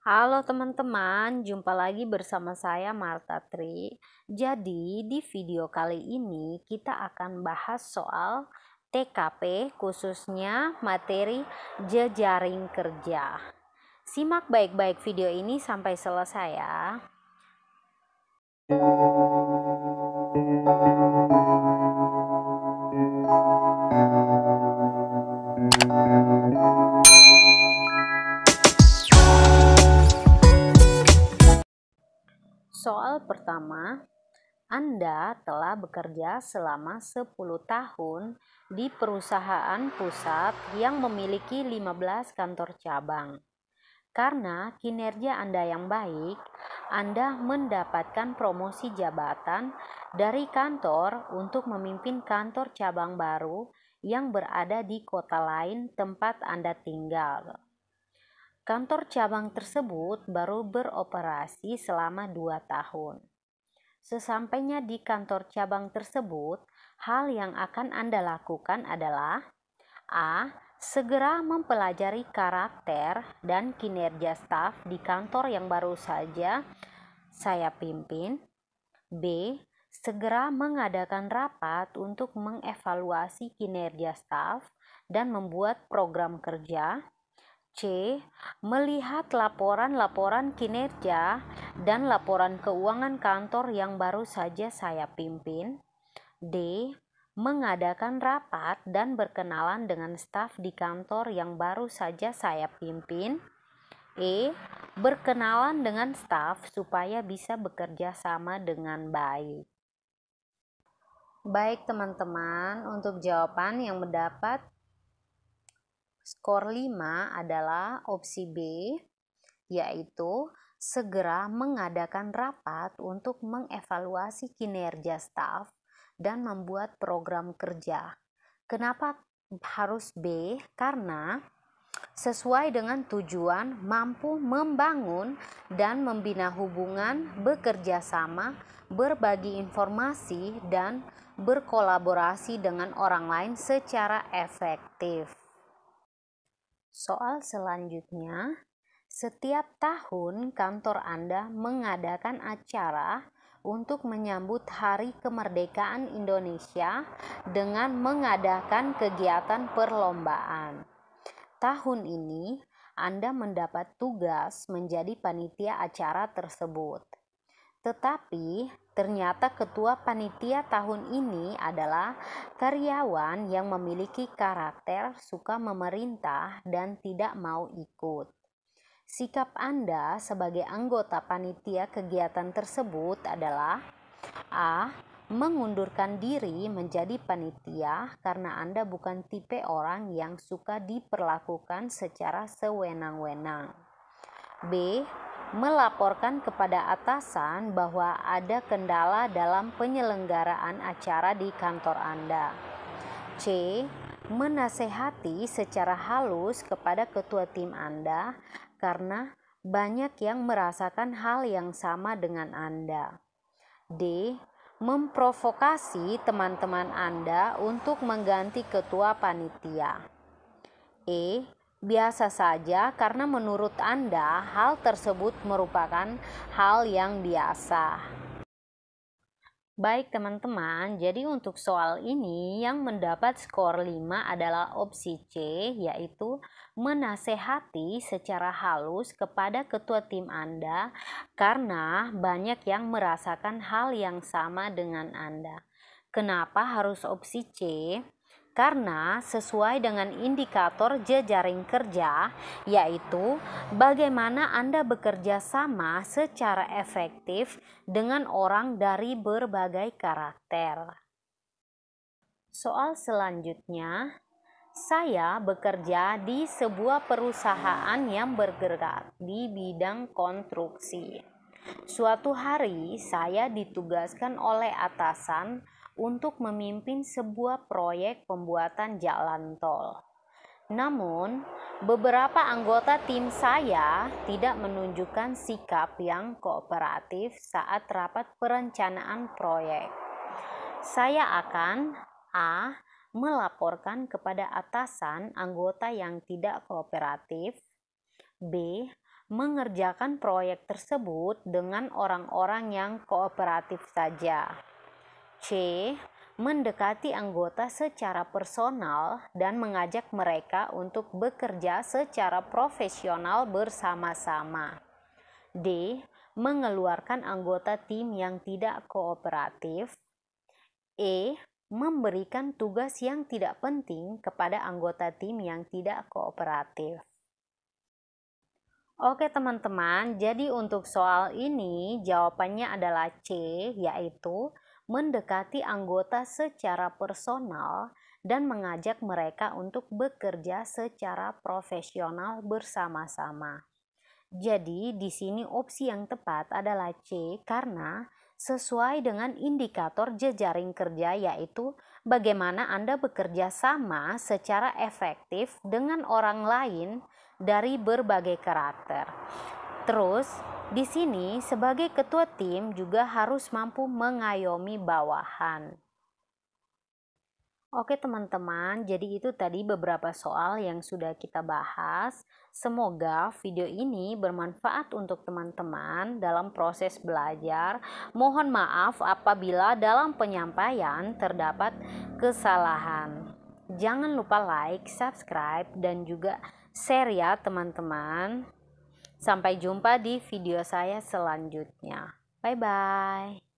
Halo teman-teman, jumpa lagi bersama saya Marta Tri. Jadi, di video kali ini kita akan bahas soal TKP khususnya materi jejaring kerja. Simak baik-baik video ini sampai selesai ya. pertama, Anda telah bekerja selama 10 tahun di perusahaan pusat yang memiliki 15 kantor cabang. Karena kinerja Anda yang baik, Anda mendapatkan promosi jabatan dari kantor untuk memimpin kantor cabang baru yang berada di kota lain tempat Anda tinggal. Kantor cabang tersebut baru beroperasi selama dua tahun. Sesampainya di kantor cabang tersebut, hal yang akan Anda lakukan adalah A. Segera mempelajari karakter dan kinerja staf di kantor yang baru saja saya pimpin. B. Segera mengadakan rapat untuk mengevaluasi kinerja staf dan membuat program kerja. C. Melihat laporan-laporan kinerja dan laporan keuangan kantor yang baru saja saya pimpin. D. Mengadakan rapat dan berkenalan dengan staf di kantor yang baru saja saya pimpin. E. Berkenalan dengan staf supaya bisa bekerja sama dengan baik. Baik, teman-teman, untuk jawaban yang mendapat Skor 5 adalah opsi B, yaitu segera mengadakan rapat untuk mengevaluasi kinerja staf dan membuat program kerja. Kenapa harus B? Karena sesuai dengan tujuan mampu membangun dan membina hubungan, bekerja sama, berbagi informasi, dan berkolaborasi dengan orang lain secara efektif. Soal selanjutnya, setiap tahun kantor Anda mengadakan acara untuk menyambut Hari Kemerdekaan Indonesia dengan mengadakan kegiatan perlombaan. Tahun ini, Anda mendapat tugas menjadi panitia acara tersebut. Tetapi ternyata ketua panitia tahun ini adalah karyawan yang memiliki karakter suka memerintah dan tidak mau ikut. Sikap Anda sebagai anggota panitia kegiatan tersebut adalah A. Mengundurkan diri menjadi panitia karena Anda bukan tipe orang yang suka diperlakukan secara sewenang-wenang. B melaporkan kepada atasan bahwa ada kendala dalam penyelenggaraan acara di kantor Anda. C. Menasehati secara halus kepada ketua tim Anda karena banyak yang merasakan hal yang sama dengan Anda. D. Memprovokasi teman-teman Anda untuk mengganti ketua panitia. E biasa saja karena menurut Anda hal tersebut merupakan hal yang biasa. Baik teman-teman, jadi untuk soal ini yang mendapat skor 5 adalah opsi C yaitu menasehati secara halus kepada ketua tim Anda karena banyak yang merasakan hal yang sama dengan Anda. Kenapa harus opsi C? Karena sesuai dengan indikator jejaring kerja, yaitu bagaimana Anda bekerja sama secara efektif dengan orang dari berbagai karakter. Soal selanjutnya, saya bekerja di sebuah perusahaan yang bergerak di bidang konstruksi. Suatu hari, saya ditugaskan oleh atasan untuk memimpin sebuah proyek pembuatan jalan tol. Namun, beberapa anggota tim saya tidak menunjukkan sikap yang kooperatif saat rapat perencanaan proyek. Saya akan A. melaporkan kepada atasan anggota yang tidak kooperatif, B. mengerjakan proyek tersebut dengan orang-orang yang kooperatif saja. C. Mendekati anggota secara personal dan mengajak mereka untuk bekerja secara profesional bersama-sama. D. Mengeluarkan anggota tim yang tidak kooperatif. E. Memberikan tugas yang tidak penting kepada anggota tim yang tidak kooperatif. Oke teman-teman, jadi untuk soal ini jawabannya adalah C, yaitu mendekati anggota secara personal dan mengajak mereka untuk bekerja secara profesional bersama-sama. Jadi, di sini opsi yang tepat adalah C karena sesuai dengan indikator jejaring kerja yaitu bagaimana Anda bekerja sama secara efektif dengan orang lain dari berbagai karakter. Terus, di sini, sebagai ketua tim juga harus mampu mengayomi bawahan. Oke, teman-teman, jadi itu tadi beberapa soal yang sudah kita bahas. Semoga video ini bermanfaat untuk teman-teman dalam proses belajar. Mohon maaf apabila dalam penyampaian terdapat kesalahan. Jangan lupa like, subscribe, dan juga share ya, teman-teman. Sampai jumpa di video saya selanjutnya. Bye bye.